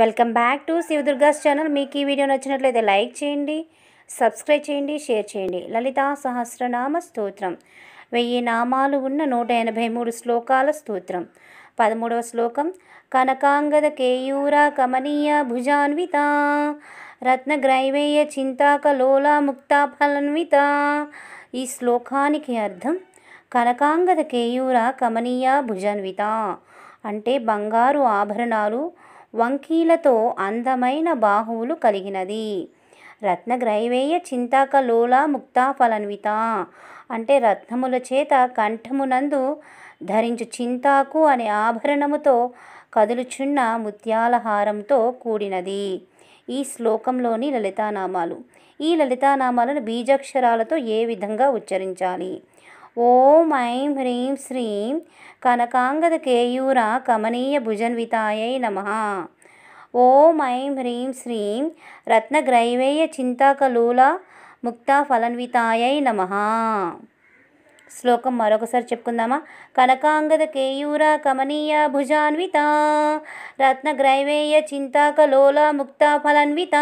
welcome back to Shivadurga's channel మీకు ఈ video నచ్చినట్లయితే లైక్ చేయండి సబ్స్క్రైబ్ చేయండి షేర్ చేయండి లలితా సహస్రనామ స్తోత్రం వెయ్యి నామాలు ఉన్న నూట ఎనభై మూడు శ్లోకాల స్తోత్రం పదమూడవ శ్లోకం కనకాంగద కేయూర కమనీయ భుజాన్విత రత్నగ్రైవేయ చింతాకలోల ముక్తాఫలన్విత ఈ శ్లోకానికి అర్థం కనకాంగద కేయూర కమనీయ భుజాన్విత అంటే బంగారు ఆభరణాలు వంకీలతో అందమైన బాహువులు కలిగినది రత్నగ్రైవేయ చింతాకలోల ముక్తాఫలన్విత అంటే రత్నముల చేత కంఠమునందు ధరించు చింతాకు అనే ఆభరణముతో కదులుచున్న ముత్యాలహారంతో కూడినది ఈ శ్లోకంలోని లలితానామాలు ఈ లలితానామాలను బీజాక్షరాలతో ఏ విధంగా ఉచ్చరించాలి ఓం ఐం హ్రీం శ్రీం కనకాంగద కేయూర కమనీయ భుజన్వితాయై నమ ఓం ఐం హ్రీం శ్రీం రత్నగ్రైవేయ చింతాకలూల ముక్తా ఫలన్వితాయై నమ శ్లోకం మరొకసారి చెప్పుకుందామా కనకాంగద కేయూర కమనీయ భుజాన్విత రత్నగ్రైవేయ చింతాకలోల ముక్తా ఫలన్విత